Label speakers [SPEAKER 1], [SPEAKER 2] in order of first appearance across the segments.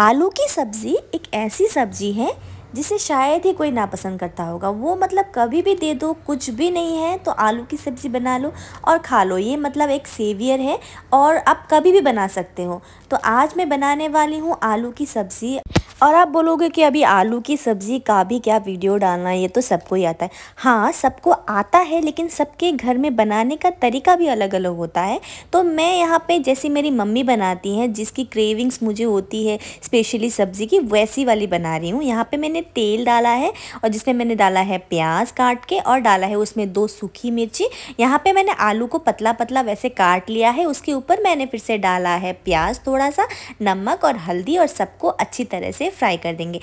[SPEAKER 1] आलू की सब्ज़ी एक ऐसी सब्ज़ी है जिसे शायद ही कोई नापसंद करता होगा वो मतलब कभी भी दे दो कुछ भी नहीं है तो आलू की सब्ज़ी बना लो और खा लो ये मतलब एक सेवियर है और आप कभी भी बना सकते हो तो आज मैं बनाने वाली हूँ आलू की सब्ज़ी और आप बोलोगे कि अभी आलू की सब्ज़ी का भी क्या वीडियो डालना है ये तो सबको ही आता है हाँ सबको आता है लेकिन सबके घर में बनाने का तरीका भी अलग अलग होता है तो मैं यहाँ पे जैसे मेरी मम्मी बनाती हैं जिसकी क्रेविंग्स मुझे होती है स्पेशली सब्ज़ी की वैसी वाली बना रही हूँ यहाँ पर मैंने तेल डाला है और जिसमें मैंने डाला है प्याज काट के और डाला है उसमें दो सूखी मिर्ची यहाँ पर मैंने आलू को पतला पतला वैसे काट लिया है उसके ऊपर मैंने फिर से डाला है प्याज थोड़ा सा नमक और हल्दी और सबको अच्छी तरह से में फ्राई कर देंगे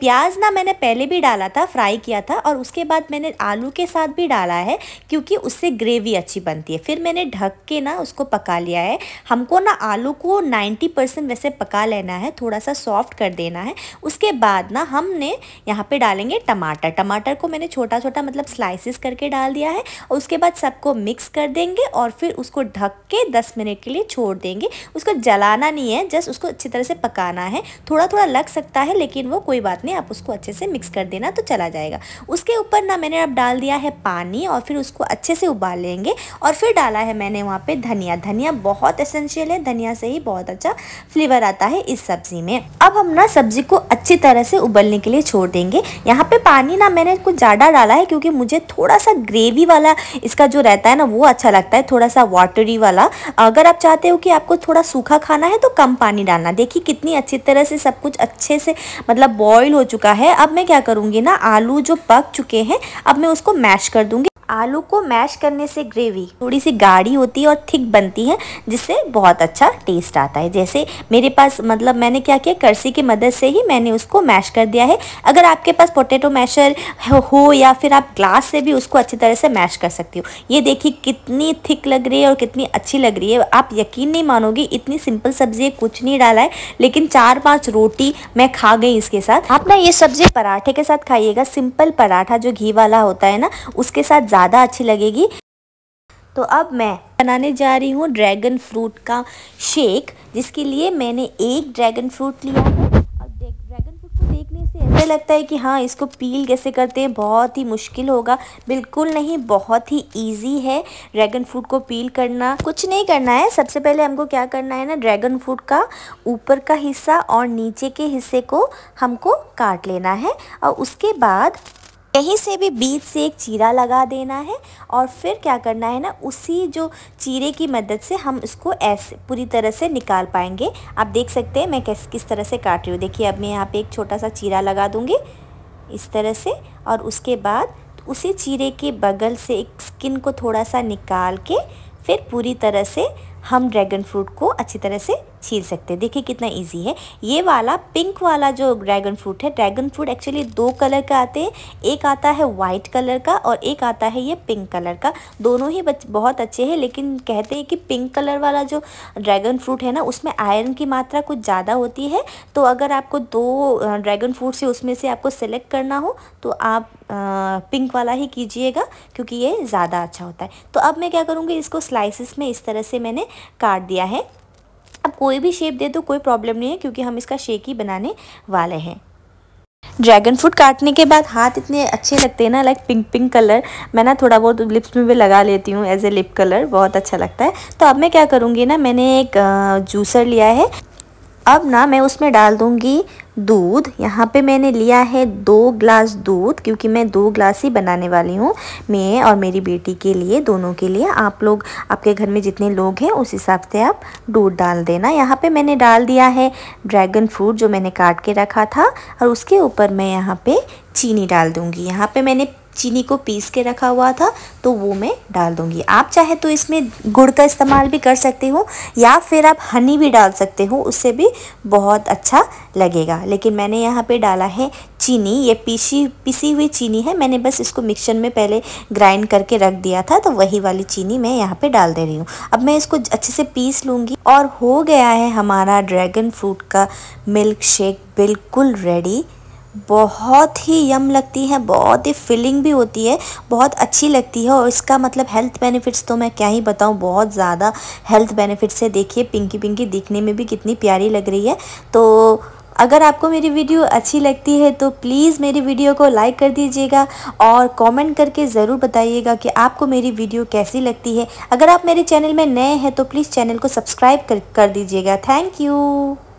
[SPEAKER 1] प्याज ना मैंने पहले भी डाला था फ्राई किया था और उसके बाद मैंने आलू के साथ भी डाला है क्योंकि उससे ग्रेवी अच्छी बनती है फिर मैंने ढक के ना उसको पका लिया है हमको ना आलू को नाइन्टी परसेंट वैसे पका लेना है थोड़ा सा सॉफ्ट कर देना है उसके बाद ना हमने यहाँ पे डालेंगे टमाटर टमाटर को मैंने छोटा छोटा मतलब स्लाइसिस करके डाल दिया है और उसके बाद सबको मिक्स कर देंगे और फिर उसको ढक के दस मिनट के लिए छोड़ देंगे उसको जलाना नहीं है जस्ट उसको अच्छी तरह से पकाना है थोड़ा थोड़ा लग सकता सकता है लेकिन वो कोई बात नहीं आप उसको अच्छे से मिक्स कर देना तो चला जाएगा उसके ऊपर ना मैंने अब डाल दिया है पानी और फिर उसको अच्छे से उबाल लेंगे और फिर डाला है मैंने वहाँ पर धनिया धनिया बहुत असेंशियल है धनिया से ही बहुत अच्छा फ्लेवर आता है इस सब्ज़ी में अब हम ना सब्ज़ी को अच्छी तरह से उबलने के लिए छोड़ देंगे यहाँ पर पानी ना मैंने कुछ ज़्यादा डाला है क्योंकि मुझे थोड़ा सा ग्रेवी वाला इसका जो रहता है ना वो अच्छा लगता है थोड़ा सा वाटरी वाला अगर आप चाहते हो कि आपको थोड़ा सूखा खाना है तो कम पानी डालना देखिए कितनी अच्छी तरह से सब कुछ अच्छे अच्छे से मतलब बॉईल हो चुका है अब मैं क्या करूँगी ना आलू जो पक चुके हैं अब मैं उसको मैश कर दूँगी आलू को मैश करने से ग्रेवी थोड़ी सी गाढ़ी होती है और थिक बनती है जिससे बहुत अच्छा टेस्ट आता है जैसे मेरे पास मतलब मैंने क्या किया करसी की मदद से ही मैंने उसको मैश कर दिया है अगर आपके पास पोटैटो मैशर हो या फिर आप ग्लास से भी उसको अच्छी तरह से मैश कर सकती हो ये देखिए कितनी थिक लग रही है और कितनी अच्छी लग रही है आप यकीन नहीं मानोगे इतनी सिंपल सब्जी है कुछ नहीं डाला है लेकिन चार पाँच रोटी मैं खा गई इसके साथ आप ना ये सब्जी पराठे के साथ खाइएगा सिंपल पराठा जो घी वाला होता है ना उसके साथ ज़्यादा अच्छी लगेगी तो अब मैं बनाने जा रही हूँ ड्रैगन फ्रूट का शेक जिसके लिए मैंने एक ड्रैगन फ्रूट लिया है और ड्रैगन फ्रूट को देखने से ऐसा लगता है कि हाँ इसको पील कैसे करते हैं बहुत ही मुश्किल होगा बिल्कुल नहीं बहुत ही इजी है ड्रैगन फ्रूट को पील करना कुछ नहीं करना है सबसे पहले हमको क्या करना है ना ड्रैगन फ्रूट का ऊपर का हिस्सा और नीचे के हिस्से को हमको काट लेना है और उसके बाद कहीं से भी बीच से एक चीरा लगा देना है और फिर क्या करना है ना उसी जो चीरे की मदद से हम इसको ऐसे पूरी तरह से निकाल पाएंगे आप देख सकते हैं मैं कैसे किस तरह से काट रही हूँ देखिए अब मैं यहाँ पे एक छोटा सा चीरा लगा दूँगी इस तरह से और उसके बाद उसी चीरे के बगल से एक स्किन को थोड़ा सा निकाल के फिर पूरी तरह से हम ड्रैगन फ्रूट को अच्छी तरह से छील सकते हैं देखिए कितना ईजी है ये वाला पिंक वाला जो ड्रैगन फ्रूट है ड्रैगन फ्रूट एक्चुअली दो कलर का आते हैं एक आता है वाइट कलर का और एक आता है ये पिंक कलर का दोनों ही बहुत अच्छे हैं लेकिन कहते हैं कि पिंक कलर वाला जो ड्रैगन फ्रूट है ना उसमें आयरन की मात्रा कुछ ज़्यादा होती है तो अगर आपको दो ड्रैगन फ्रूट से उसमें से आपको सेलेक्ट करना हो तो आप आ, पिंक वाला ही कीजिएगा क्योंकि ये ज़्यादा अच्छा होता है तो अब मैं क्या करूँगी इसको स्लाइसिस में इस तरह से मैंने काट दिया है कोई भी शेप दे दो तो कोई प्रॉब्लम नहीं है क्योंकि हम इसका शेक ही बनाने वाले हैं ड्रैगन फ्रूट काटने के बाद हाथ इतने अच्छे लगते हैं ना लाइक पिंक पिंक कलर मैं ना थोड़ा बहुत लिप्स में भी लगा लेती हूँ एज ए लिप कलर बहुत अच्छा लगता है तो अब मैं क्या करूँगी ना मैंने एक जूसर लिया है अब ना मैं उसमें डाल दूँगी दूध यहाँ पे मैंने लिया है दो ग्लास दूध क्योंकि मैं दो ग्लास ही बनाने वाली हूँ मैं और मेरी बेटी के लिए दोनों के लिए आप लोग आपके घर में जितने लोग हैं उस हिसाब से आप दूध डाल देना यहाँ पे मैंने डाल दिया है ड्रैगन फ्रूट जो मैंने काट के रखा था और उसके ऊपर मैं यहाँ पे चीनी डाल दूँगी यहाँ पर मैंने चीनी को पीस के रखा हुआ था तो वो मैं डाल दूँगी आप चाहे तो इसमें गुड़ का इस्तेमाल भी कर सकते हो या फिर आप हनी भी डाल सकते हो उससे भी बहुत अच्छा लगेगा लेकिन मैंने यहाँ पे डाला है चीनी ये पीसी पीसी हुई चीनी है मैंने बस इसको मिक्सर में पहले ग्राइंड करके रख दिया था तो वही वाली चीनी मैं यहाँ पे डाल दे रही हूँ अब मैं इसको अच्छे से पीस लूँगी और हो गया है हमारा ड्रैगन फ्रूट का मिल्क शेक बिल्कुल रेडी बहुत ही यम लगती है बहुत ही फीलिंग भी होती है बहुत अच्छी लगती है और इसका मतलब हेल्थ बेनिफिट्स तो मैं क्या ही बताऊँ बहुत ज़्यादा हेल्थ बेनिफिट्स है देखिए पिंकी पिंकी दिखने में भी कितनी प्यारी लग रही है तो अगर आपको मेरी वीडियो अच्छी लगती है तो प्लीज़ मेरी वीडियो को लाइक कर दीजिएगा और कमेंट करके ज़रूर बताइएगा कि आपको मेरी वीडियो कैसी लगती है अगर आप मेरे चैनल में नए हैं तो प्लीज़ चैनल को सब्सक्राइब कर, कर दीजिएगा थैंक यू